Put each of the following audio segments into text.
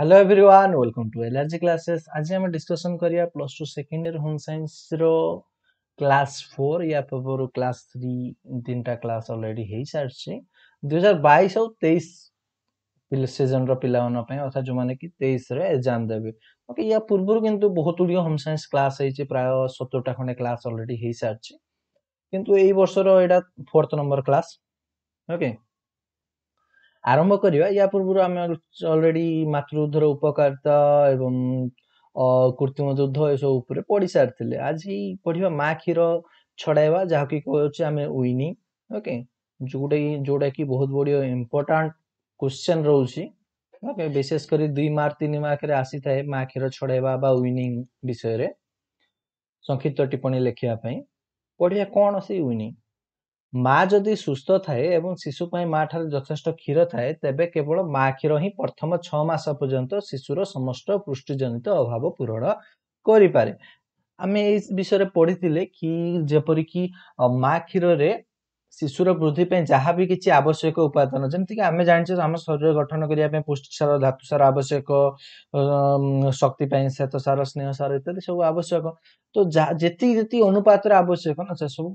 Hello everyone welcome to LRG classes आज आम discussion करा plus two second year home science class four या पूर्व क्लास थ्री तीन टा क्लास अलरेडी हो सारी दुई हजार बैश आउ तेईस सीजन राई अर्थात जो मैंने कि तेईस एग्जाम देवे ओके या पूर्व कितु बहुत गुड़िया होम सैंस क्लास हो प्राय सतुरटा खंडे क्लास अलरेडी हो सारी कितु यही बर्षर यहाँ fourth number class okay okay. ଆରମ୍ଭ କରିବା ୟା ପୂର୍ବରୁ ଆମେ ଅଲରେଡି ମାତୃଦ୍ଧର ଉପକାରିତା ଏବଂ କୃତ୍ରିମ ଯୁଦ୍ଧ ଏସବୁ ଉପରେ ପଢ଼ି ସାରିଥିଲେ ଆଜି ପଢ଼ିବା ମା କ୍ଷୀର ଛଡ଼ାଇବା ଯାହାକି କହୁଛି ଆମେ ୱିନି ଓକେ ଯେଉଁଟାକି ଯେଉଁଟାକି ବହୁତ ବଢ଼ିଆ ଇମ୍ପୋର୍ଟାଣ୍ଟ କ୍ୱେଶ୍ଚନ୍ ରହୁଛି ଓକେ ବିଶେଷ କରି ଦୁଇ ମାର୍କ ତିନି ମାର୍କରେ ଆସିଥାଏ ମା କ୍ଷୀର ଛଡ଼ାଇବା ବା ୱିନିଂ ବିଷୟରେ ସଂକ୍ଷିପ୍ତ ଟିପ୍ପଣୀ ଲେଖିବା ପାଇଁ ପଢ଼ିବା କ'ଣ ସେଇ ୱିନିଂ ମା ଯଦି ସୁସ୍ଥ ଥାଏ ଏବଂ ଶିଶୁ ପାଇଁ ମା ଠାରେ ଯଥେଷ୍ଟ କ୍ଷୀର ଥାଏ ତେବେ କେବଳ ମା କ୍ଷୀର ହିଁ ପ୍ରଥମ ଛଅ ମାସ ପର୍ଯ୍ୟନ୍ତ ଶିଶୁର ସମସ୍ତ ଜନିତ ଅଭାବ ପୂରଣ କରିପାରେ ଆମେ ଏଇ ବିଷୟରେ ପଢ଼ିଥିଲେ କି ଯେପରିକି ମା କ୍ଷୀରରେ ଶିଶୁର ବୃଦ୍ଧି ପାଇଁ ଯାହା ବି କିଛି ଆବଶ୍ୟକ ଉପାଦାନ ଯେମିତିକି ଆମେ ଜାଣିଛେ ଆମ ଶରୀର ଗଠନ କରିବା ପାଇଁ ପୁଷ୍ଟି ସାର ଧାତୁ ସାର ଆବଶ୍ୟକ ଶକ୍ତି ପାଇଁ ସାର ସ୍ନେହ ସାର ଇତ୍ୟାଦି ସବୁ ଆବଶ୍ୟକ ତ ଯାହା ଯେତିକି ଯେତିକି ଅନୁପାତରେ ଆବଶ୍ୟକ ନା ସେସବୁ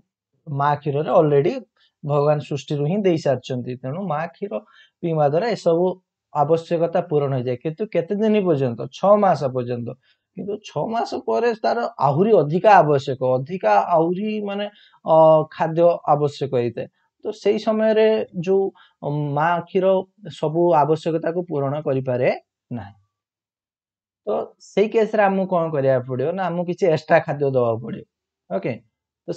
ମା କ୍ଷୀରରେ ଅଲରେଡି ଭଗବାନ ସୃଷ୍ଟିରୁ ହିଁ ଦେଇ ସାରିଛନ୍ତି ତେଣୁ ମା କ୍ଷୀର ପିଇବା ଦ୍ଵାରା ଏସବୁ ଆବଶ୍ୟକତା ପୂରଣ ହେଇଯାଏ କିନ୍ତୁ କେତେ ଦିନ ପର୍ଯ୍ୟନ୍ତ ଛଅ ମାସ ପର୍ଯ୍ୟନ୍ତ କିନ୍ତୁ ଛଅ ମାସ ପରେ ତାର ଆହୁରି ଅଧିକା ଆବଶ୍ୟକ ଅଧିକା ଆହୁରି ମାନେ ଅ ଖାଦ୍ୟ ଆବଶ୍ୟକ ହେଇଥାଏ ତ ସେଇ ସମୟରେ ଯୋଉ ମା କ୍ଷୀର ସବୁ ଆବଶ୍ୟକତାକୁ ପୂରଣ କରିପାରେ ନାହିଁ ତ ସେଇ ରେ ଆମକୁ କ'ଣ କରିବାକୁ ପଡିବ ନା ଆମକୁ କିଛି ଏକ୍ସଟ୍ରା ଖାଦ୍ୟ ଦବାକୁ ପଡିବ ଓକେ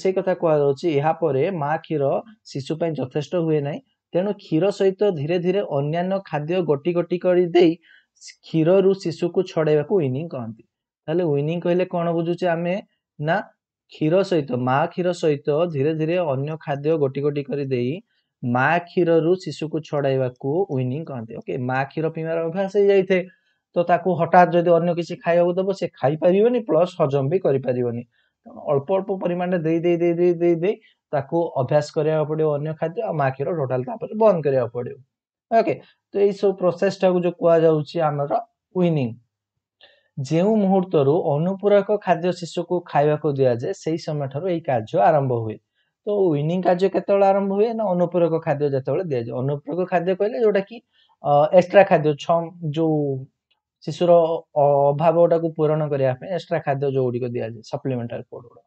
ସେଇ କଥା କୁହାଯାଉଛି ଏହା ପରେ ମା କ୍ଷୀର ଶିଶୁ ପାଇଁ ଯଥେଷ୍ଟ ହୁଏ ନାହିଁ ତେଣୁ କ୍ଷୀର ସହିତ ଧୀରେ ଧୀରେ ଅନ୍ୟାନ୍ୟ ଖାଦ୍ୟ ଗୋଟି ଗୋଟି କରି ଦେଇ କ୍ଷୀରରୁ ଶିଶୁକୁ ଛଡେଇବାକୁ ୱିନିଂ କହନ୍ତି ତାହେଲେ ୱିନିଂ କହିଲେ କ'ଣ ବୁଝୁଛେ ଆମେ ନା କ୍ଷୀର ସହିତ ମା କ୍ଷୀର ସହିତ ଧୀରେ ଧୀରେ ଅନ୍ୟ ଖାଦ୍ୟ ଗୋଟି ଗୋଟି କରିଦେଇ ମା କ୍ଷୀରରୁ ଶିଶୁକୁ ଛଡ଼ାଇବାକୁ ୱିନିଂ କହନ୍ତି ଓକେ ମା କ୍ଷୀର ପିଇବାର ଅଭ୍ୟାସ ହେଇଯାଇଥାଏ ତ ତାକୁ ହଠାତ୍ ଯଦି ଅନ୍ୟ କିଛି ଖାଇବାକୁ ଦେବ ସେ ଖାଇପାରିବନି ପ୍ଲସ୍ ହଜମ ବି କରିପାରିବନି ଅଳ୍ପ ଅଳ୍ପ ପରିମାଣରେ ଦେଇ ଦେଇ ଦେଇ ଦେଇ ଦେଇ ଦେଇ ତାକୁ ଅଭ୍ୟାସ କରିବାକୁ ପଡ଼ିବ ଅନ୍ୟ ଖାଦ୍ୟ ଆଉ ମା କ୍ଷୀର ଟୋଟାଲ ତାପରେ ବନ୍ଦ କରିବାକୁ ପଡ଼ିବ ଓକେ ତ ଏଇସବୁ ପ୍ରୋସେସଟାକୁ ଯେଉଁ କୁହାଯାଉଛି ଆମର ୱିନିଂ ଯେଉଁ ମୁହୂର୍ତ୍ତରୁ ଅନୁପୂରକ ଖାଦ୍ୟ ଶିଶୁକୁ ଖାଇବାକୁ ଦିଆଯାଏ ସେହି ସମୟଠାରୁ ଏହି କାର୍ଯ୍ୟ ଆରମ୍ଭ ହୁଏ ତ ୱିନିଂ କାର୍ଯ୍ୟ କେତେବେଳେ ଆରମ୍ଭ ହୁଏ ନା ଅନୁପୂରକ ଖାଦ୍ୟ ଯେତେବେଳେ ଦିଆଯାଏ ଅନୁପୂରକ ଖାଦ୍ୟ କହିଲେ ଯେଉଁଟା କି ଏକ୍ସଟ୍ରା ଖାଦ୍ୟ ଛଅ ଯେଉଁ ଶିଶୁର ଅଭାବଟାକୁ ପୂରଣ କରିବା ପାଇଁ ଏକ୍ସଟ୍ରା ଖାଦ୍ୟ ଯୋଉଗୁଡିକ ଦିଆଯାଏ ସପ୍ଲିମେଣ୍ଟାରୀ ଫୁଡ୍ ଗୁଡ଼ା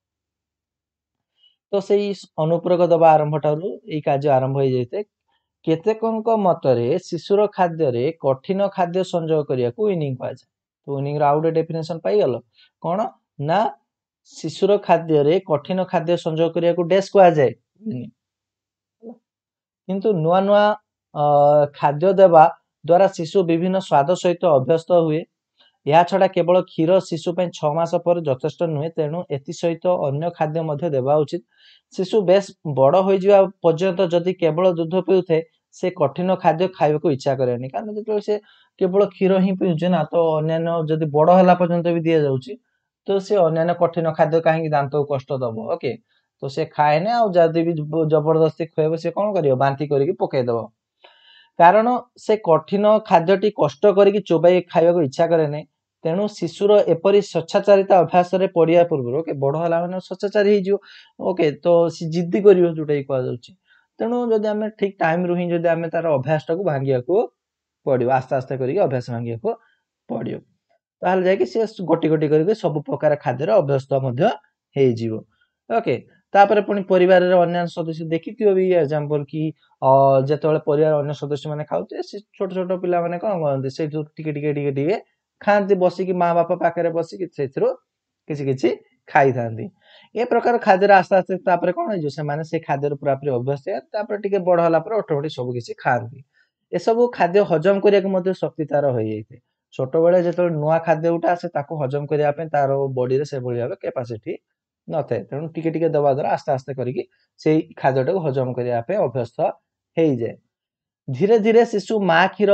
ତ ସେଇ ଅନୁପୂରକ ଦବା ଆରମ୍ଭ ଠାରୁ ଏଇ କାର୍ଯ୍ୟ ଆରମ୍ଭ ହେଇଯାଇଥାଏ କେତେକଙ୍କ ମତରେ ଶିଶୁର ଖାଦ୍ୟରେ କଠିନ ଖାଦ୍ୟ ସଂଯୋଗ କରିବାକୁ ୱିନିଂ କୁହାଯାଏ ତ ୱିନିଂ ର ଆଉ ଗୋଟେ ଡେଫିନେସନ ପାଇଗଲ କ'ଣ ନା ଶିଶୁର ଖାଦ୍ୟରେ କଠିନ ଖାଦ୍ୟ ସଂଯୋଗ କରିବାକୁ ଡେସ୍ କୁହାଯାଏ କିନ୍ତୁ ନୂଆ ନୂଆ ଖାଦ୍ୟ ଦେବା ଦ୍ୱାରା ଶିଶୁ ବିଭିନ୍ନ ସ୍ୱାଦ ସହିତ ଅଭ୍ୟସ୍ତ ହୁଏ ଏହା ଛଡ଼ା କେବଳ କ୍ଷୀର ଶିଶୁ ପାଇଁ ଛଅ ମାସ ପରେ ଯଥେଷ୍ଟ ନୁହେଁ ତେଣୁ ଏଥିସହିତ ଅନ୍ୟ ଖାଦ୍ୟ ମଧ୍ୟ ଦେବା ଉଚିତ ଶିଶୁ ବେଶ ବଡ଼ ହୋଇଯିବା ପର୍ଯ୍ୟନ୍ତ ଯଦି କେବଳ ଦୁଧ ପିଉଥାଏ ସେ କଠିନ ଖାଦ୍ୟ ଖାଇବାକୁ ଇଚ୍ଛା କରେନି କାରଣ ଯେତେବେଳେ ସେ କେବଳ କ୍ଷୀର ହିଁ ପିଉଛି ନା ତ ଅନ୍ୟାନ୍ୟ ଯଦି ବଡ଼ ହେଲା ପର୍ଯ୍ୟନ୍ତ ବି ଦିଆଯାଉଛି ତ ସେ ଅନ୍ୟାନ୍ୟ କଠିନ ଖାଦ୍ୟ କାହିଁକି ଦାନ୍ତକୁ କଷ୍ଟ ଦବ ଓକେ ତ ସେ ଖାଏନି ଆଉ ଯଦି ବି ଜବରଦସ୍ତି ଖୁଆଇବ ସେ କଣ କରିବ ବାନ୍ତି କରିକି ପକେଇଦବ କାରଣ ସେ କଠିନ ଖାଦ୍ୟଟି କଷ୍ଟ କରିକି ଚୋବାଇ ଖାଇବାକୁ ଇଚ୍ଛା କରେ ନାହିଁ ତେଣୁ ଶିଶୁର ଏପରି ସ୍ୱଚ୍ଛାଚାରିତା ଅଭ୍ୟାସରେ ପଡ଼ିବା ପୂର୍ବରୁ ଓକେ ବଡ଼ ହେଲା ମାନେ ସ୍ୱଚ୍ଛାଚାରୀ ହେଇଯିବ ଓକେ ତ ସେ ଜିଦି କରିବ ଯୋଉଟା କୁହାଯାଉଛି ତେଣୁ ଯଦି ଆମେ ଠିକ୍ ଟାଇମ୍ରୁ ହିଁ ଯଦି ଆମେ ତାର ଅଭ୍ୟାସଟାକୁ ଭାଙ୍ଗିବାକୁ ପଡ଼ିବ ଆସ୍ତେ ଆସ୍ତେ କରିକି ଅଭ୍ୟାସ ଭାଙ୍ଗିବାକୁ ପଡ଼ିବ ତାହେଲେ ଯାଇକି ସେ ଗୋଟି ଗୋଟି କରିକି ସବୁ ପ୍ରକାର ଖାଦ୍ୟର ଅଭ୍ୟସ୍ତ ମଧ୍ୟ ହେଇଯିବ ଓକେ ତାପରେ ପୁଣି ପରିବାରରେ ଅନ୍ୟାନ୍ୟ ସଦସ୍ୟ ଦେଖିଥିବ ବି ଏକ୍ସାମ୍ପଲ୍ କି ଯେତେବେଳେ ପରିବାର ଅନ୍ୟ ସଦସ୍ୟମାନେ ଖାଉଥିବେ ସେ ଛୋଟ ଛୋଟ ପିଲାମାନେ କ'ଣ କରନ୍ତି ସେଇଥିରୁ ଟିକେ ଟିକେ ଟିକେ ଟିକେ ଖାଆନ୍ତି ବସିକି ମା ବାପା ପାଖରେ ବସିକି ସେଥିରୁ କିଛି କିଛି ଖାଇଥାନ୍ତି ଏ ପ୍ରକାର ଖାଦ୍ୟରେ ଆସ୍ତେ ଆସ୍ତେ ତାପରେ କ'ଣ ହେଇଯିବ ସେମାନେ ସେ ଖାଦ୍ୟରୁ ପୁରାପୁରି ଅଭ୍ୟସ୍ତ ହେବେ ତାପରେ ଟିକେ ବଡ଼ ହେଲା ପରେ ଅଟୋମେଟିକ୍ ସବୁ କିଛି ଖାଆନ୍ତି ଏସବୁ ଖାଦ୍ୟ ହଜମ କରିବାକୁ ମଧ୍ୟ ଶକ୍ତି ତାର ହୋଇଯାଇଥାଏ ଛୋଟବେଳେ ଯେତେବେଳେ ନୂଆ ଖାଦ୍ୟ ଗୋଟେ ଆସେ ତାକୁ ହଜମ କରିବା ପାଇଁ ତାର ବଡ଼ିରେ ସେଭଳି ଭାବେ କ୍ୟାପାସିଟି ନଥାଏ ତେଣୁ ଟିକେ ଟିକେ ଦବା ଦ୍ଵାରା ଆସ୍ତେ ଆସ୍ତେ କରିକି ସେଇ ଖାଦ୍ୟଟାକୁ ହଜମ କରିବା ପାଇଁ ଅଭ୍ୟସ୍ତ ହେଇଯାଏ ଧୀରେ ଧୀରେ ଶିଶୁ ମା କ୍ଷୀର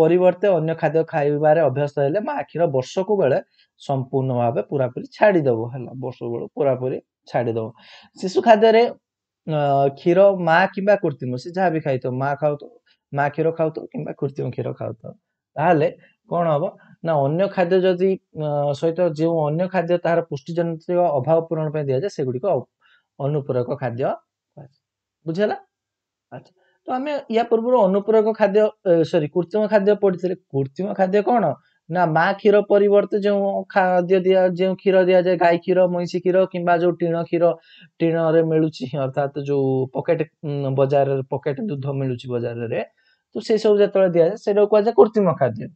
ପରିବର୍ତ୍ତେ ଅନ୍ୟ ଖାଦ୍ୟ ଖାଇବାରେ ଅଭ୍ୟସ୍ତ ହେଲେ ମା କ୍ଷୀର ବର୍ଷକୁ ବେଳେ ସମ୍ପୂର୍ଣ୍ଣ ଭାବେ ପୁରାପୁରି ଛାଡ଼ିଦେବ ହେଲା ବର୍ଷକୁ ବେଳକୁ ପୁରାପୁରି ଛାଡ଼ିଦେବ ଶିଶୁ ଖାଦ୍ୟରେ କ୍ଷୀର ମା କିମ୍ବା କୃତ୍ରିମ ସେ ଯାହା ବି ଖାଇଥାଉ ମା ଖାଉଥାଉ ମା କ୍ଷୀର ଖାଉଥାଉ କିମ୍ବା କୃତିମ କ୍ଷୀର ଖାଉଥାଉ ତାହେଲେ କ'ଣ ହବ ନା ଅନ୍ୟ ଖାଦ୍ୟ ଯଦି ସହିତ ଯେଉଁ ଅନ୍ୟ ଖାଦ୍ୟ ତାହାର ପୁଷ୍ଟିଜନିତ ଅଭାବ ପୂରଣ ପାଇଁ ଦିଆଯାଏ ସେଗୁଡ଼ିକ ଅନୁପୂରକ ଖାଦ୍ୟ ବୁଝିହେଲା ଆଚ୍ଛା ତ ଆମେ ୟା ପୂର୍ବରୁ ଅନୁପୂରକ ଖାଦ୍ୟ ସରି କୃତ୍ରିମ ଖାଦ୍ୟ ପଢିଥିଲେ କୃତ୍ରିମ ଖାଦ୍ୟ କ'ଣ ନା ମା କ୍ଷୀର ପରିବର୍ତ୍ତେ ଯେଉଁ ଖାଦ୍ୟ ଦିଆ ଯେଉଁ କ୍ଷୀର ଦିଆଯାଏ ଗାଈ କ୍ଷୀର ମଇଁଷି କ୍ଷୀର କିମ୍ବା ଯେଉଁ ଟିଣ କ୍ଷୀର ଟିଣରେ ମିଳୁଛି ଅର୍ଥାତ୍ ଯୋଉ ପକେଟ ବଜାରରେ ପକେଟ ଦୁଧ ମିଳୁଛି ବଜାରରେ ତ ସେସବୁ ଯେତେବେଳେ ଦିଆଯାଏ ସେଇଟାକୁ କୁହାଯାଏ କୃତ୍ରିମ ଖାଦ୍ୟ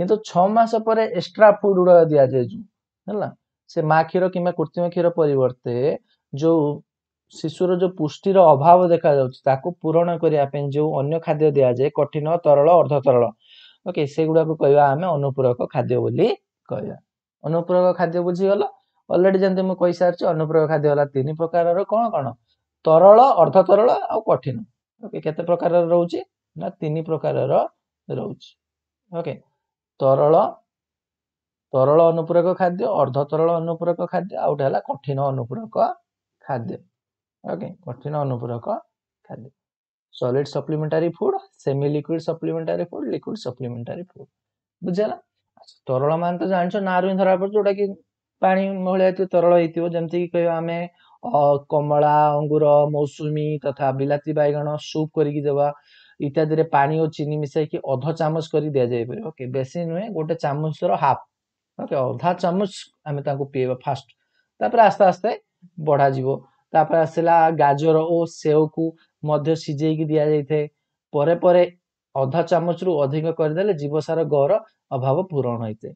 କିନ୍ତୁ ଛଅ ମାସ ପରେ ଏକ୍ସଟ୍ରା ଫୁଡ଼ ଗୁଡ଼ାକ ଦିଆଯାଏ ଯେଉଁ ହେଲା ସେ ମା କ୍ଷୀର କିମ୍ବା କୃତ୍ରିମ କ୍ଷୀର ପରିବର୍ତ୍ତେ ଯୋଉ ଶିଶୁର ଯୋଉ ପୁଷ୍ଟିର ଅଭାବ ଦେଖାଯାଉଛି ତାକୁ ପୂରଣ କରିବା ପାଇଁ ଯୋଉ ଅନ୍ୟ ଖାଦ୍ୟ ଦିଆଯାଏ କଠିନ ତରଳ ଅର୍ଦ୍ଧ ତରଳ ଓକେ ସେଗୁଡ଼ାକୁ କହିବା ଆମେ ଅନୁପୂରକ ଖାଦ୍ୟ ବୋଲି କହିବା ଅନୁପୂରକ ଖାଦ୍ୟ ବୁଝିଗଲ ଅଲରେଡି ଯେମିତି ମୁଁ କହିସାରିଛି ଅନୁପୂରକ ଖାଦ୍ୟ ହେଲା ତିନି ପ୍ରକାରର କ'ଣ କ'ଣ ତରଳ ଅର୍ଦ୍ଧ ତରଳ ଆଉ କଠିନ ଓକେ କେତେ ପ୍ରକାରର ରହୁଛି ନା ତିନି ପ୍ରକାରର ରହୁଛି ଓକେ ତରଳ ତରଳ ଅନୁପୂରକ ଖାଦ୍ୟ ଅର୍ଦ୍ଧ ତରଳ ଅନୁପୂରକ ଖାଦ୍ୟ ଆଉ ଗୋଟେ ହେଲା କଠିନ ଅନୁପୂରକ ଖାଦ୍ୟ ଓକେ କଠିନ ଅନୁପୂରକ ଖାଦ୍ୟ solid supplementary food semi liquid supplementary food liquid supplementary food ବୁଝିହେଲା ଆଚ୍ଛା ତରଳ ମାନେ ତ ଜାଣିଛ ନାଁରୁ ହିଁ ଧରା ପଡ଼ୁଛି ଯୋଉଟାକି ପାଣି ଭଳିଆ ଥିବ ତରଳ ହେଇଥିବ ଯେମିତିକି କହିବା ଆମେ କମଳା ଅଙ୍ଗୁର ମୌସୁମୀ ତଥା ବିଲାତି ବାଇଗଣ ସୁପ୍ କରିକି ଦେବା ଇତ୍ୟାଦିରେ ପାଣି ଓ ଚିନି ମିଶାଇକି ଅଧ ଚାମଚ କରି ଦିଆଯାଇପାରିବ ଓକେ ବେଶୀ ନୁହେଁ ଗୋଟେ ଚାମଚର ହାଫ୍ ଓକେ ଅଧା ଚାମଚ ଆମେ ତାଙ୍କୁ ପିଇବା ଫାଷ୍ଟ ତାପରେ ଆସ୍ତେ ଆସ୍ତେ ବଢ଼ାଯିବ ତାପରେ ଆସିଲା ଗାଜର ଓ ସେଓକୁ ମଧ୍ୟ ସିଝେଇକି ଦିଆଯାଇଥାଏ ପରେ ପରେ ଅଧା ଚାମଚରୁ ଅଧିକ କରିଦେଲେ ଜୀବସାର ଗହର ଅଭାବ ପୂରଣ ହେଇଥାଏ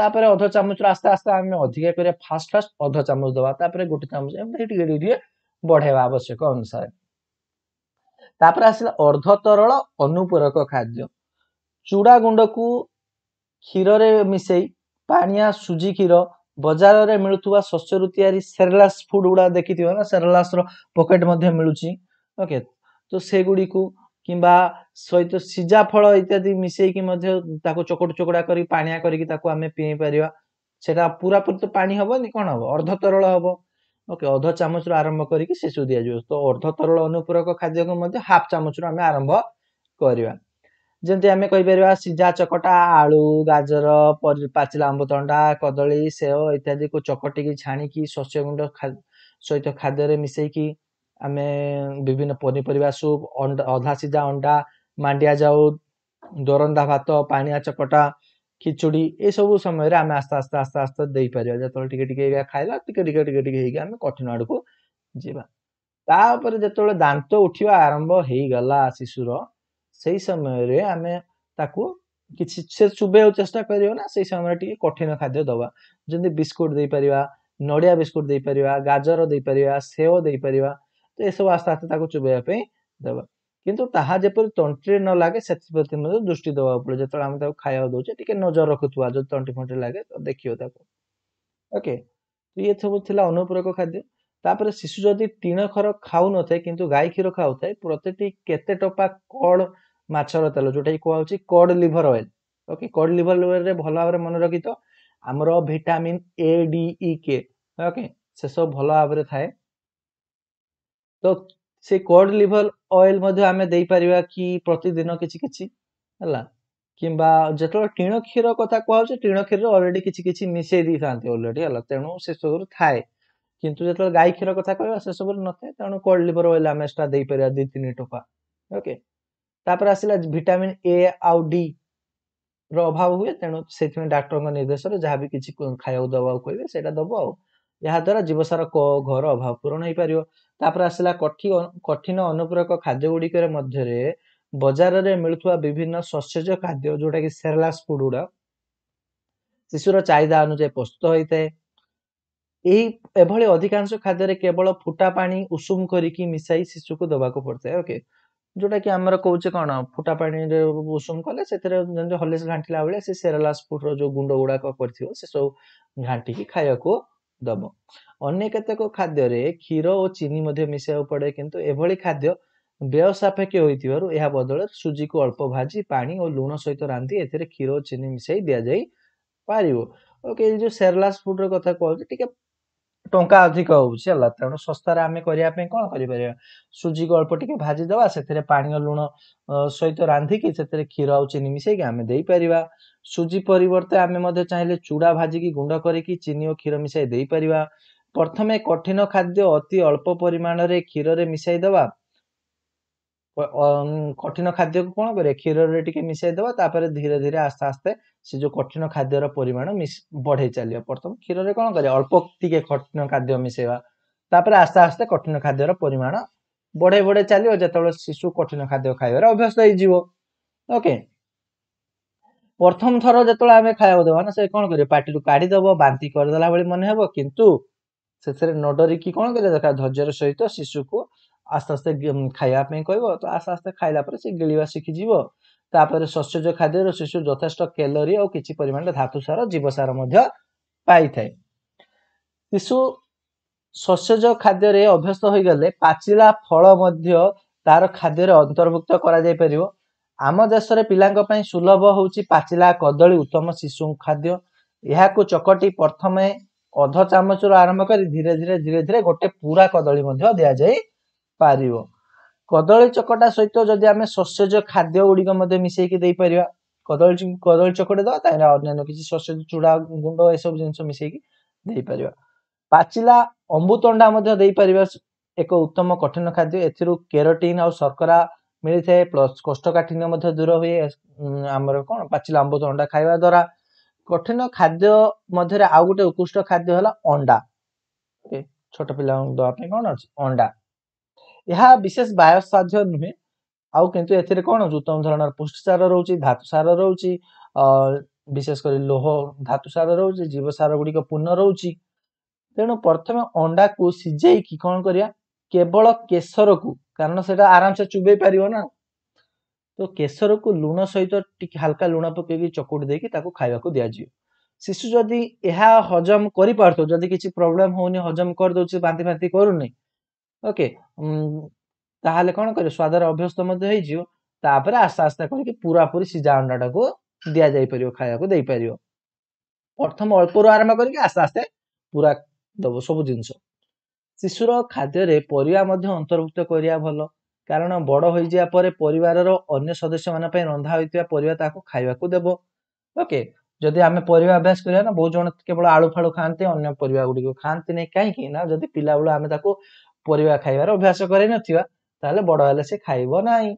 ତାପରେ ଅଧ ଚାମଚରୁ ଆସ୍ତେ ଆସ୍ତେ ଆମେ ଅଧିକା କରିବା ଫାଷ୍ଟ ଫାଷ୍ଟ ଅଧ ଚାମଚ ଦେବା ତାପରେ ଗୋଟେ ଚାମଚ ଏମିତି ଟିକେ ଟିକେ ବଢ଼େଇବା ଆବଶ୍ୟକ ଅନୁସାରେ ତାପରେ ଆସିଲା ଅର୍ଦ୍ଧ ତରଳ ଅନୁପୂରକ ଖାଦ୍ୟ ଚୁଡ଼ା ଗୁଣ୍ଡକୁ କ୍ଷୀରରେ ମିଶେଇ ପାଣିଆ ସୁଜି କ୍ଷୀର ବଜାରରେ ମିଳୁଥିବା ଶସ୍ୟରୁ ତିଆରି ସେରଲାସ୍ ଫୁଡ଼୍ ଗୁଡ଼ା ଦେଖିଥିବ ନା ସେରଲାସ୍ର ପକେଟ୍ ମଧ୍ୟ ମିଳୁଛି ଓକେ ତ ସେଗୁଡ଼ିକୁ କିମ୍ବା ସହିତ ସିଝା ଫଳ ଇତ୍ୟାଦି ମିଶେଇକି ମଧ୍ୟ ତାକୁ ଚକଟ ଚକଡ଼ା କରି ପାଣିଆ କରିକି ତାକୁ ଆମେ ପିଇ ପାରିବା ସେଇଟା ପୁରାପୁରି ତ ପାଣି ହବନି କ'ଣ ହବ ଅର୍ଦ୍ଧ ତରଳ ହବ ଓକେ ଅଧ ଚାମଚରୁ ଆରମ୍ଭ କରିକି ଶିଶୁ ଦିଆଯିବ ତ ଅର୍ଦ୍ଧ ତରଳ ଅନୁପୂରକ ଖାଦ୍ୟକୁ ମଧ୍ୟ ହାଫ୍ ଚାମଚରୁ ଆମେ ଆରମ୍ଭ କରିବା ଯେମିତି ଆମେ କହିପାରିବା ସିଝା ଚକଟା ଆଳୁ ଗାଜର ପାଚିଲା ଆମ୍ବତଣ୍ଡା କଦଳୀ ସେଓ ଇତ୍ୟାଦିକୁ ଚକଟିକି ଛାଣିକି ଶସ୍ୟ ଗୁଣ୍ଡ ସହିତ ଖାଦ୍ୟରେ ମିଶାଇକି ଆମେ ବିଭିନ୍ନ ପନିପରିବା ସୁପ୍ ଅଧା ସିଝା ଅଣ୍ଡା ମାଣ୍ଡିଆ ଜାଉ ଦୋରନ୍ଦା ଭାତ ପାଣିଆ ଚକଟା खिचुड़ी ये सब समय आम आस्ते आस्ते आस्ते आस्ते दे पार जो टे खाला टे कठिन आड़ को जीतापुर जो दात उठवा आरंभ हो गला शिशुर से समय कि चुभे चेस्टा करना से समय कठिन खाद्य दवा जमी बिस्कुट दे पार नड़िया बिस्कुट दे पार गाजर दे पार सेव दे पार तो यह सब आस्ते आस्ते चुबाइप दवा କିନ୍ତୁ ତାହା ଯେପରି ତଣ୍ଟିରେ ନ ଲାଗେ ସେଥିପ୍ରତି ମଧ୍ୟ ଦୃଷ୍ଟି ଦେବାକୁ ପଡ଼ିବ ଯେତେବେଳେ ଆମେ ତାକୁ ଖାଇବାକୁ ଦେଉଛେ ଟିକେ ନଜର ରଖୁଥିବା ଯଦି ତଣ୍ଟି ଫଣ୍ଟି ଲାଗେ ତ ଦେଖିବ ତାକୁ ଓକେ ଇଏ ସବୁ ଥିଲା ଅନୁପୂରକ ଖାଦ୍ୟ ତାପରେ ଶିଶୁ ଯଦି ଟିଣ ଖର ଖାଉନଥାଏ କିନ୍ତୁ ଗାଈ କ୍ଷୀର ଖାଉଥାଏ ପ୍ରତିଟି କେତେ ଟପା କଡ଼ ମାଛର ତେଲ ଯେଉଁଟାକି କୁହାହେଉଛି cod liver oil okay cod liver ଅଏଲ୍ରେ ଭଲ ଭାବରେ ମନେ ରଖିତ ଆମର vitamin A D E K okay ସେସବୁ ଭଲ ଭାବରେ ଥାଏ ତ ସେ କଡ଼୍ ଲିଭର୍ ଅଏଲ୍ ମଧ୍ୟ ଆମେ ଦେଇପାରିବା କି ପ୍ରତିଦିନ କିଛି କିଛି ହେଲା କିମ୍ବା ଯେତେବେଳେ ଟିଣ କ୍ଷୀର କଥା କୁହାହେଉଛି ଟିଣ କ୍ଷୀରରେ ଅଲରେଡ଼ି କିଛି କିଛି ମିଶାଇ ଦେଇଥାନ୍ତି ଅଲରେଡ଼ି ହେଲା ତେଣୁ ସେସବୁରୁ ଥାଏ କିନ୍ତୁ ଯେତେବେଳେ ଗାଈ କ୍ଷୀର କଥା କହିବା ସେସବୁରୁ ନଥାଏ ତେଣୁ କଲ୍ଡ ଲିଭର୍ ଅଏଲ୍ ଆମେ ଏକ୍ସଟ୍ରା ଦେଇପାରିବା ଦୁଇ ତିନି ଟୋପା ଓକେ ତାପରେ ଆସିଲା ଭିଟାମିନ୍ ଏ ଆଉ ଡି ର ଅଭାବ ହୁଏ ତେଣୁ ସେଥିପାଇଁ ଡାକ୍ତରଙ୍କ ନିର୍ଦ୍ଦେଶରେ ଯାହା ବି କିଛି ଖାଇବାକୁ ଦେବାକୁ କହିବେ ସେଇଟା ଦେବ ଆଉ ଏହାଦ୍ୱାରା ଜୀବସାର କ ଘର ଅଭାବ ପୂରଣ ହେଇପାରିବ ତାପରେ ଆସିଲା କଠି କଠିନ ଅନୁପୂରକ ଖାଦ୍ୟ ଗୁଡ଼ିକରେ ମଧ୍ୟରେ ବଜାରରେ ମିଳୁଥିବା ବିଭିନ୍ନ ସସେଜ ଖାଦ୍ୟ ଯୋଉଟା କି ସେରଲାସ୍ ଫୁଡ ଗୁଡ଼ା ଶିଶୁର ଚାହିଦା ଅନୁଯାୟୀ ପ୍ରସ୍ତୁତ ହୋଇଥାଏ ଏହି ଏଭଳି ଅଧିକାଂଶ ଖାଦ୍ୟରେ କେବଳ ଫୁଟା ପାଣି ଉଷୁମ କରିକି ମିଶାଇ ଶିଶୁକୁ ଦେବାକୁ ପଡ଼ିଥାଏ ଓକେ ଯୋଉଟା କି ଆମର କହୁଛେ କ'ଣ ଫୁଟା ପାଣିରେ ଉଷୁମ କଲେ ସେଥିରେ ଯେମିତି ହଲିସ୍ ଘାଣ୍ଟିଲା ବେଳେ ସେ ସେରଲାସ୍ ଫୁଡ଼୍ର ଯୋଉ ଗୁଣ୍ଡ ଗୁଡ଼ାକ କରିଥିବ ସେସବୁ ଘାଣ୍ଟିକି ଖାଇବାକୁ ଦବ। ଅନ୍ୟ କେତେକ ଖାଦ୍ୟରେ କ୍ଷୀର ଓ ଚିନି ମଧ୍ୟ ମିଶାଇବାକୁ ପଡ଼େ କିନ୍ତୁ ଏଭଳି ଖାଦ୍ୟ ବ୍ୟୟ ସାପେକ୍ଷ ହୋଇଥିବାରୁ ଏହା ବଦଳରେ ସୁଜିକୁ ଅଳ୍ପ ଭାଜି ପାଣି ଓ ଲୁଣ ସହିତ ରାନ୍ଧି ଏଥିରେ କ୍ଷୀର ଓ ଚିନି ମିଶାଇ ଦିଆଯାଇ ପାରିବ। ଓକେ ଏଇ ଯୋଉ ସେରଲାକ୍ ଫୁଡ୍ ର କଥା କହୁଛି ଟିକେ ଟଙ୍କା ଅଧିକ ହେଉଛି ହେଲା ତେଣୁ ଶସ୍ତାରେ ଆମେ କରିବା ପାଇଁ କ'ଣ କରିପାରିବା ସୁଜିକୁ ଅଳ୍ପ ଟିକେ ଭାଜିଦେବା ସେଥିରେ ପାଣି ଓ ଲୁଣ ସହିତ ରାନ୍ଧିକି ସେଥିରେ କ୍ଷୀର ଆଉ ଚିନି ମିଶେଇକି ଆମେ ଦେଇପାରିବା ସୁଜି ପରିବର୍ତ୍ତେ ଆମେ ମଧ୍ୟ ଚାହିଁଲେ ଚୁଡ଼ା ଭାଜିକି ଗୁଣ୍ଡ କରିକି ଚିନି ଓ କ୍ଷୀର ମିଶାଇ ଦେଇପାରିବା ପ୍ରଥମେ କଠିନ ଖାଦ୍ୟ ଅତି ଅଳ୍ପ ପରିମାଣରେ କ୍ଷୀରରେ ମିଶାଇ ଦେବା କଠିନ ଖାଦ୍ୟକୁ କ'ଣ କରିବା କ୍ଷୀରରେ ଟିକେ ମିଶାଇ ଦବା ତାପରେ ଧୀରେ ଧୀରେ ଆସ୍ତେ ଆସ୍ତେ ସେ ଯୋଉ କଠିନ ଖାଦ୍ୟର ପରିମାଣ ବଢେଇ ଚାଲିବ ପ୍ରଥମେ କ୍ଷୀରରେ କ'ଣ କରିବା ଅଳ୍ପ ଟିକେ କଠିନ ଖାଦ୍ୟ ମିଶେଇବା ତାପରେ ଆସ୍ତେ ଆସ୍ତେ କଠିନ ଖାଦ୍ୟର ପରିମାଣ ବଢେଇ ବଢେଇ ଚାଲିବ ଯେତେବେଳେ ଶିଶୁ କଠିନ ଖାଦ୍ୟ ଖାଇବାରେ ଅଭ୍ୟସ୍ତ ହେଇଯିବ ଓକେ ପ୍ରଥମ ଥର ଯେତେବେଳେ ଆମେ ଖାଇବାକୁ ଦେବା ନା ସେ କ'ଣ କରିବେ ପାଟିରୁ କାଢ଼ିଦେବ ବାନ୍ତି କରିଦେଲା ଭଳି ମନେ ହେବ କିନ୍ତୁ ସେଥିରେ ନ ଡରିକି କ'ଣ କରିବା ଦରକାର ଧୈର୍ଯ୍ୟର ସହିତ ଶିଶୁକୁ ଆସ୍ତେ ଆସ୍ତେ ଖାଇବା ପାଇଁ କହିବ ତ ଆସ୍ତେ ଆସ୍ତେ ଖାଇଲା ପରେ ସେ ଗିଳିବା ଶିଖିଯିବ ତାପରେ ଶସ୍ୟଜ ଖାଦ୍ୟରୁ ଶିଶୁ ଯଥେଷ୍ଟ କ୍ୟାଲୋରି ଆଉ କିଛି ପରିମାଣରେ ଧାତୁ ସାର ଜୀବସାର ମଧ୍ୟ ପାଇଥାଏ ଶିଶୁ ଶସ୍ୟଜ ଖାଦ୍ୟରେ ଅଭ୍ୟସ୍ତ ହୋଇଗଲେ ପାଚିଲା ଫଳ ମଧ୍ୟ ତାର ଖାଦ୍ୟରେ ଅନ୍ତର୍ଭୁକ୍ତ କରାଯାଇପାରିବ ଆମ ଦେଶରେ ପିଲାଙ୍କ ପାଇଁ ସୁଲଭ ହେଉଛି ପାଚିଲା କଦଳୀ ଉତ୍ତମ ଶିଶୁ ଖାଦ୍ୟ ଏହାକୁ ଚକଟି ପ୍ରଥମେ ଅଧ ଚାମଚରୁ ଆରମ୍ଭ କରି ଧୀରେ ଧୀରେ ଧୀରେ ଧୀରେ ଗୋଟେ ପୁରା କଦଳୀ ମଧ୍ୟ ଦିଆଯାଇ ପାରିବ କଦଳୀ ଚକଟା ସହିତ ଯଦି ଆମେ ଶସ୍ୟଜ ଖାଦ୍ୟ ଗୁଡ଼ିକ ମଧ୍ୟ ମିଶେଇକି ଦେଇପାରିବା କଦଳୀ କଦଳୀ ଚକଟେ ଦବା ତାହେଲେ ଅନ୍ୟାନ୍ୟ କିଛି ଶସ୍ୟଜ ଚୁଡ଼ା ଗୁଣ୍ଡ ଏସବୁ ଜିନିଷ ମିଶେଇକି ଦେଇପାରିବା ପାଚିଲା ଅମ୍ବୁତଣ୍ଡା ମଧ୍ୟ ଦେଇପାରିବା ଏକ ଉତ୍ତମ କଠିନ ଖାଦ୍ୟ ଏଥିରୁ କେରୋଟିନ୍ ଆଉ ଶର୍କରା ମିଳିଥାଏ ପ୍ଲସ୍ କୋଷ୍ଠକାଠିନ୍ୟ ମଧ୍ୟ ଦୂର ହୁଏ ଆମର କ'ଣ ପାଚିଲା ଅମ୍ବୁତଣ୍ଡା ଖାଇବା ଦ୍ୱାରା କଠିନ ଖାଦ୍ୟ ମଧ୍ୟରେ ଆଉ ଗୋଟେ ଉତ୍କୃଷ୍ଟ ଖାଦ୍ୟ ହେଲା ଅଣ୍ଡା ଛୋଟ ପିଲାଙ୍କୁ ଦେବା ପାଇଁ କ'ଣ ଅଛି ଅଣ୍ଡା यहाँ विशेष बायोसाध्य नुहे आउ कि कौन उत्तम धरण पुष्ट सार रोच धातु सार रोच विशेषकर लोह धातु सार रोच जीव सार गुड़िक पूर्ण रोच तेणु प्रथम अंडा को सीझे कि कौन करवल केशर को कारण से आराम से चुबई पार ना तो केशर को लुण सहित हाल्का लुण पक चकुट देखिए खावाक दिजिए शिशु जदि यह हजम कर पार्थ जदि किसी प्रोब्लेम होनी हजम करदे बांति बांति करूनी ଓକେ ତାହେଲେ କ'ଣ କରିବ ସ୍ୱାଦରେ ଅଭ୍ୟସ୍ତ ମଧ୍ୟ ହେଇଯିବ ତାପରେ ଆସ୍ତେ ଆସ୍ତେ କରିକି ପୁରାପୁରି ସିଝା ଅଣ୍ଡାଟାକୁ ଦିଆଯାଇପାରିବ ଖାଇବାକୁ ଦେଇପାରିବ ପ୍ରଥମ ଅଳ୍ପରୁ ଆରମ୍ଭ କରିକି ଆସ୍ତେ ଆସ୍ତେ ପୁରା ଦେବ ସବୁ ଜିନିଷ ଶିଶୁର ଖାଦ୍ୟରେ ପରିବା ମଧ୍ୟ ଅନ୍ତର୍ଭୁକ୍ତ କରିବା ଭଲ କାରଣ ବଡ଼ ହୋଇଯିବା ପରେ ପରିବାରର ଅନ୍ୟ ସଦସ୍ୟମାନଙ୍କ ପାଇଁ ରନ୍ଧା ହୋଇଥିବା ପରିବା ତାକୁ ଖାଇବାକୁ ଦେବ ଓକେ ଯଦି ଆମେ ପରିବା ଅଭ୍ୟାସ କରିବା ନା ବହୁତ ଜଣ କେବଳ ଆଳୁ ଫାଳୁ ଖାଆନ୍ତି ଅନ୍ୟ ପରିବା ଗୁଡ଼ିକ ଖାଆନ୍ତି ନାହିଁ କାହିଁକି ନା ଯଦି ପିଲାବେଳୁ ଆମେ ତାକୁ ପରିବା ଖାଇବାର ଅଭ୍ୟାସ କରେଇନଥିବା ତାହେଲେ ବଡ଼ ହେଲେ ସେ ଖାଇବ ନାହିଁ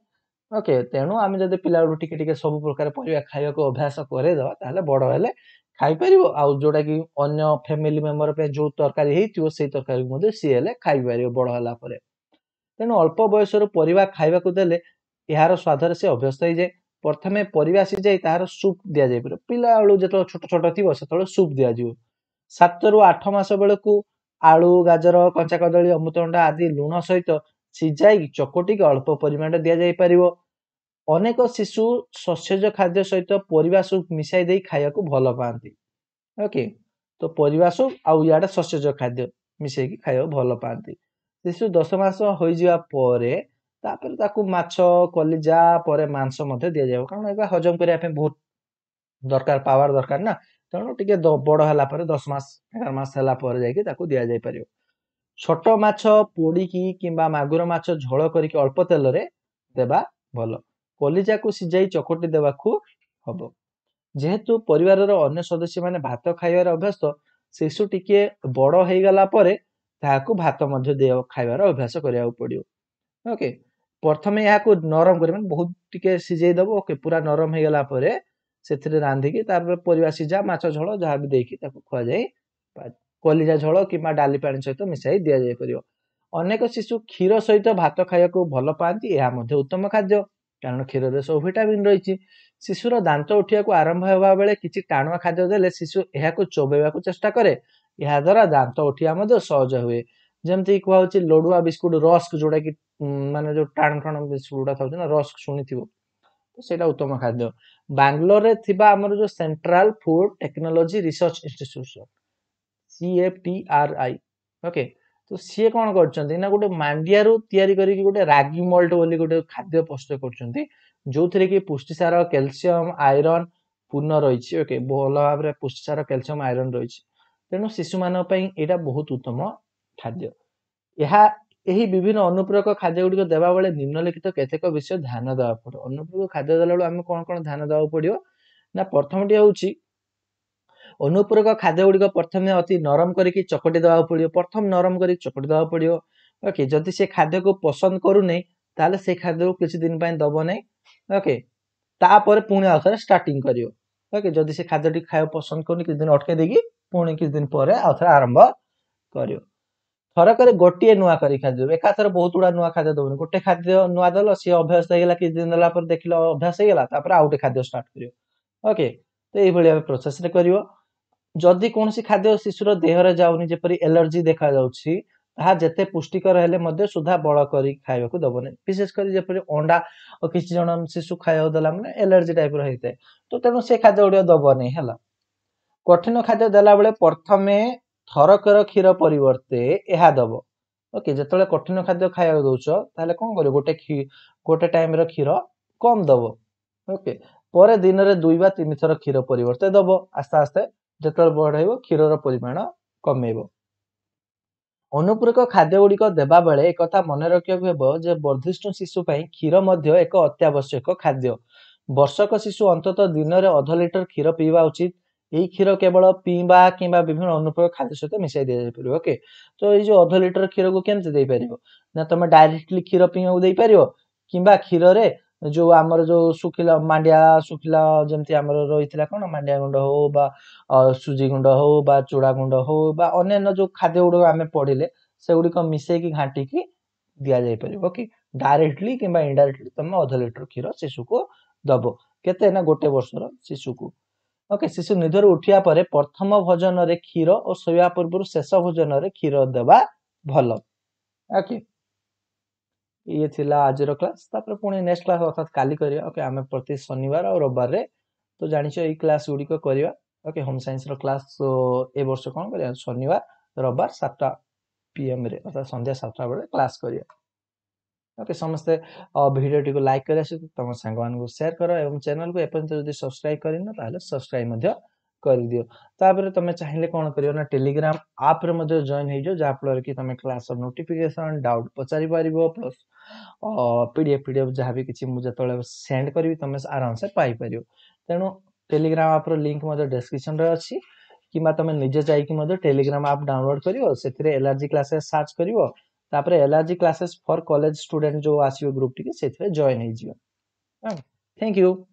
ଓକେ ତେଣୁ ଆମେ ଯଦି ପିଲାବେଳୁ ଟିକେ ଟିକେ ସବୁ ପ୍ରକାର ପରିବା ଖାଇବାକୁ ଅଭ୍ୟାସ କରେଇଦେବା ତାହେଲେ ବଡ଼ ହେଲେ ଖାଇପାରିବ ଆଉ ଯୋଉଟାକି ଅନ୍ୟ ଫ୍ୟାମିଲି ମେମ୍ବର ପାଇଁ ଯୋଉ ତରକାରୀ ହେଇଥିବ ସେଇ ତରକାରୀକୁ ମଧ୍ୟ ସିଏ ହେଲେ ଖାଇପାରିବ ବଡ଼ ହେଲା ପରେ ତେଣୁ ଅଳ୍ପ ବୟସରୁ ପରିବା ଖାଇବାକୁ ଦେଲେ ଏହାର ସ୍ୱାଦରେ ସେ ଅଭ୍ୟସ୍ତ ହେଇଯାଏ ପ୍ରଥମେ ପରିବା ସିଝାଇ ତାହାର ସୁପ୍ ଦିଆଯାଇପାରିବ ପିଲାବେଳୁ ଯେତେବେଳେ ଛୋଟ ଛୋଟ ଥିବ ସେତେବେଳେ ସୁପ୍ ଦିଆଯିବ ସାତରୁ ଆଠ ମାସ ବେଳକୁ ଆଳୁ ଗାଜର କଞ୍ଚା କଦଳୀ ଅମୃତଭଣ୍ଡା ଆଦି ଲୁଣ ସହିତ ସିଝାଇ ଚକଟିକି ଅଳ୍ପ ପରିମାଣରେ ଦିଆଯାଇପାରିବ ଅନେକ ଶିଶୁ ସସ୍ୟଜ ଖାଦ୍ୟ ସହିତ ପରିବା ସୁପ୍ ମିଶାଇ ଦେଇ ଖାଇବାକୁ ଭଲ ପାଆନ୍ତି ଓକେ ତ ପରିବା ସୁପ୍ ଆଉ ଇଆଡ଼େ ସସ୍ୟଜ ଖାଦ୍ୟ ମିଶାଇକି ଖାଇବାକୁ ଭଲ ପାଆନ୍ତି ଶିଶୁ ଦଶ ମାସ ହୋଇଯିବା ପରେ ତାପରେ ତାକୁ ମାଛ କଲିଜା ପରେ ମାଂସ ମଧ୍ୟ ଦିଆଯିବ କାରଣ ଏଗୁଡ଼ା ହଜମ କରିବା ପାଇଁ ବହୁତ ଦରକାର ପାୱାର ଦରକାର ନା ତେଣୁ ଟିକେ ବଡ଼ ହେଲା ପରେ ଦଶ ମାସ ଏଗାର ମାସ ହେଲା ପରେ ଯାଇକି ତାକୁ ଦିଆଯାଇପାରିବ ଛୋଟ ମାଛ ପୋଡ଼ିକି କିମ୍ବା ମାଗୁର ମାଛ ଝୋଳ କରିକି ଅଳ୍ପ ତେଲରେ ଦେବା ଭଲ କଲିଜାକୁ ସିଝାଇ ଚକଟି ଦେବାକୁ ହବ ଯେହେତୁ ପରିବାରର ଅନ୍ୟ ସଦସ୍ୟମାନେ ଭାତ ଖାଇବାରେ ଅଭ୍ୟାସ ଶିଶୁ ଟିକେ ବଡ଼ ହେଇଗଲା ପରେ ତାହାକୁ ଭାତ ମଧ୍ୟ ଦେ ଖାଇବାର ଅଭ୍ୟାସ କରିବାକୁ ପଡ଼ିବ ଓକେ ପ୍ରଥମେ ଏହାକୁ ନରମ କରିବା ବହୁତ ଟିକେ ସିଝେଇ ଦେବ ଓକେ ପୁରା ନରମ ହେଇଗଲା ପରେ ସେଥିରେ ରାନ୍ଧିକି ତାପରେ ପରିବା ସିଝା ମାଛ ଝୋଳ ଯାହା ବି ଦେଇକି ତାକୁ ଖୁଆଯାଇ କଲିଜା ଝୋଳ କିମ୍ବା ଡାଲି ପାଣି ସହିତ ମିଶାଇ ଦିଆଯାଇପାରିବ ଅନେକ ଶିଶୁ କ୍ଷୀର ସହିତ ଭାତ ଖାଇବାକୁ ଭଲ ପାଆନ୍ତି ଏହା ମଧ୍ୟ ଉତ୍ତମ ଖାଦ୍ୟ କାରଣ କ୍ଷୀରରେ ସବୁ ଭିଟାମିନ୍ ରହିଛି ଶିଶୁର ଦାନ୍ତ ଉଠିବାକୁ ଆରମ୍ଭ ହେବା ବେଳେ କିଛି ଟାଣୁଆ ଖାଦ୍ୟ ଦେଲେ ଶିଶୁ ଏହାକୁ ଚୋବେଇବାକୁ ଚେଷ୍ଟା କରେ ଏହାଦ୍ୱାରା ଦାନ୍ତ ଉଠିବା ମଧ୍ୟ ସହଜ ହୁଏ ଯେମିତିକି କୁହାହେଉଛି ଲଡ଼ୁଆ ବିସ୍କୁଟ୍ ରସ୍କ ଯେଉଁଟାକି ମାନେ ଯେଉଁ ଟାଣ ଟାଣ ବିସ୍କୁଟ୍ ଗୁଡ଼ା ଥାଉଛି ନା ରସ୍କ ଶୁଣିଥିବ ସେଇଟା ଉତ୍ତମ ଖାଦ୍ୟ ବାଙ୍ଗଲୋରରେ ଥିବା ଆମର ଯେଉଁ central food technology research institution CFTRI okay ତ ସିଏ କ'ଣ କରିଛନ୍ତି ନା ଗୋଟେ ମାଣ୍ଡିଆରୁ ତିଆରି କରିକି ଗୋଟେ ରାଗି ମଲ୍ଟ ବୋଲି ଗୋଟେ ଖାଦ୍ୟ ପ୍ରସ୍ତୁତ କରୁଛନ୍ତି ଯେଉଁଥିରେ କି ପୁଷ୍ଟିସାର କ୍ୟାଲସିୟମ ଆଇରନ୍ ପୂର୍ଣ୍ଣ ରହିଛି ଓକେ ଭଲ ଭାବରେ ପୁଷ୍ଟିସାର କ୍ୟାଲସିୟମ ଆଇରନ୍ ରହିଛି ତେଣୁ ଶିଶୁମାନଙ୍କ ପାଇଁ ଏଇଟା ବହୁତ ଉତ୍ତମ ଖାଦ୍ୟ ଏହା ଏହି ବିଭିନ୍ନ ଅନୁପୂରକ ଖାଦ୍ୟ ଗୁଡ଼ିକ ଦେବାବେଳେ ନିମ୍ନଲିଖିତ କେତେକ ବିଷୟ ଧ୍ୟାନ ଦେବାକୁ ପଡ଼ିବ ଅନୁପୂରକ ଖାଦ୍ୟ ଦେଲା ବେଳକୁ ଆମେ କ'ଣ କ'ଣ ଧ୍ୟାନ ଦେବାକୁ ପଡ଼ିବ ନା ପ୍ରଥମଟି ହଉଛି ଅନୁପୂରକ ଖାଦ୍ୟ ଗୁଡ଼ିକ ପ୍ରଥମେ ଅତି ନରମ କରିକି ଚକଟି ଦେବାକୁ ପଡ଼ିବ ପ୍ରଥମେ ନରମ କରିକି ଚକଟି ଦେବାକୁ ପଡ଼ିବ ଓକେ ଯଦି ସେ ଖାଦ୍ୟକୁ ପସନ୍ଦ କରୁନି ତାହେଲେ ସେ ଖାଦ୍ୟକୁ କିଛି ଦିନ ପାଇଁ ଦବ ନାହିଁ ଓକେ ତାପରେ ପୁଣି ଆଉ ଥରେ ଷ୍ଟାର୍ଟିଂ କରିବ ଓକେ ଯଦି ସେ ଖାଦ୍ୟଟି ଖାଇବାକୁ ପସନ୍ଦ କରୁନି କିଛି ଦିନ ଅଟକେଇ ଦେଇକି ପୁଣି କିଛି ଦିନ ପରେ ଆଉ ଥରେ ଆରମ୍ଭ କରିବ ଥରକରେ ଗୋଟିଏ ନୂଆ କରି ଖାଦ୍ୟ ଏକାଥରେ ବହୁତ ଗୁଡ଼ା ନୂଆ ଖାଦ୍ୟ ଦେବନି ଗୋଟେ ଖାଦ୍ୟ ନୂଆ ଦେଲ ସିଏ ଅଭ୍ୟାସ ହେଇଗଲା କିଛି ଦିନ ଦେଲା ପରେ ଦେଖିଲ ଅଭ୍ୟାସ ହେଇଗଲା ତାପରେ ଆଉ ଗୋଟେ ଖାଦ୍ୟ ଷ୍ଟାର୍ଟ କରିବ ଓକେ ତ ଏଇଭଳି ଭାବେ ପ୍ରୋସେସରେ କରିବ ଯଦି କୌଣସି ଖାଦ୍ୟ ଶିଶୁର ଦେହରେ ଯାଉନି ଯେପରି ଏଲର୍ଜି ଦେଖାଯାଉଛି ତାହା ଯେତେ ପୁଷ୍ଟିକର ହେଲେ ମଧ୍ୟ ସୁଦ୍ଧା ବଳ କରି ଖାଇବାକୁ ଦେବନି ବିଶେଷ କରି ଯେପରି ଅଣ୍ଡା ଓ କିଛି ଜଣ ଶିଶୁ ଖାଇବାକୁ ଦେଲା ମାନେ ଏଲର୍ଜି ଟାଇପ୍ର ହେଇଥାଏ ତ ତେଣୁ ସେ ଖାଦ୍ୟ ଗୁଡ଼ିକ ଦେବନି ହେଲା କଠିନ ଖାଦ୍ୟ ଦେଲାବେଳେ ପ୍ରଥମେ ଥରକର କ୍ଷୀର ପରିବର୍ତ୍ତେ ଏହା ଦବ ଓକେ ଯେତେବେଳେ କଠିନ ଖାଦ୍ୟ ଖାଇବାକୁ ଦଉଛ ତାହେଲେ କ'ଣ କରିବ ଗୋଟେ ଗୋଟେ ଟାଇମ୍ର କ୍ଷୀର କମ୍ ଦବ ଓକେ ପରେ ଦିନରେ ଦୁଇ ବା ତିନି ଥର କ୍ଷୀର ପରିବର୍ତ୍ତେ ଦବ ଆସ୍ତେ ଆସ୍ତେ ଯେତେବେଳେ ବଢେଇବ କ୍ଷୀରର ପରିମାଣ କମେଇବ ଅନୁପୂରକ ଖାଦ୍ୟ ଗୁଡ଼ିକ ଦେବା ବେଳେ ଏକଥା ମନେ ରଖିବାକୁ ହେବ ଯେ ବର୍ଦ୍ଧିଷ୍ଟ ଶିଶୁ ପାଇଁ କ୍ଷୀର ମଧ୍ୟ ଏକ ଅତ୍ୟାବଶ୍ୟକ ଖାଦ୍ୟ ବର୍ଷକ ଶିଶୁ ଅନ୍ତତଃ ଦିନରେ ଅଧ ଲିଟର କ୍ଷୀର ପିଇବା ଉଚିତ এই ক্ষীর কেবল পিবা কিংবা বিভিন্ন অনুপ্রয়োগ খাদ্য সহিত মিশাই দিয়েপার ওকে তো এই যে অধ লিটর ক্ষীরকু কেমতি দেইপার না তুমি ডাইরেক্টলি ক্ষীর পিইবাকু দেইপার কিংবা ক্ষীরের जो आमर जो सुखिला मांडिया सुखिला जमती आमर रही कौन मांडिया गुंड हो सुजी गुंड हो चूड़ा गुंड हो बा जो खाद्य गुड़ आम पढ़ले से गुड़िक मिसेक घाटिकी दि जापर कि डायरेक्टली कि इनडायरेक्टली तुम अध लिटर क्षीर शिशु को दब के गोटे वर्षर शिशु को ଓକେ ଶିଶୁ ନିଦରୁ ଉଠିବା ପରେ ପ୍ରଥମ ଭୋଜନରେ କ୍ଷୀର ଓ ଶୋଇବା ପୂର୍ବରୁ ଶେଷ ଭୋଜନରେ କ୍ଷୀର ଦେବା ଭଲ ଓକେ ଇଏ ଥିଲା ଆଜିର କ୍ଲାସ୍ ତାପରେ ପୁଣି ନେକ୍ସଟ କ୍ଲାସ୍ ଅର୍ଥାତ୍ କାଲି କରିବା ଓକେ ଆମେ ପ୍ରତି ଶନିବାର ଆଉ ରବିବାରରେ ତ ଜାଣିଛ ଏଇ କ୍ଲାସ୍ ଗୁଡ଼ିକ କରିବା ଓକେ ହୋମ୍ ସାଇନ୍ସର କ୍ଲାସ୍ ଏ ବର୍ଷ କ'ଣ କରିବା ଶନିବାର ରବିବାର ସାତଟା ପିଏମ୍ରେ ଅର୍ଥାତ୍ ସନ୍ଧ୍ୟା ସାତଟା ବେଳେ କ୍ଲାସ୍ କରିବା ओके समस्त भिडियो को लाइक कर तुम सांग को सेयार कर और चैनल को एपर्त सब्सक्राइब कर सब्सक्राइब कर दि तापर तुम चाहिए कौन कर टेलीग्राम आप्रे जॉन हो जहाँफल कि तुम क्लास नोटिफिकेसन डाउट पचारि पार प्लस पीडीएफ पीडीएफ जहाँ भी किसी मुझे जो सेंड करी तुम आराम से पाइपर तेणु टेलीग्राम आप्र लिंक डेस्क्रिपन अच्छी किमें निजे जाइ टेलीग्राम आप डाउनलोड कर एलर्जी क्लास सर्च कर तापर LRG classes for college student जो आसीबे ग्रुप टी से जॉइन हे जियो थैंक यू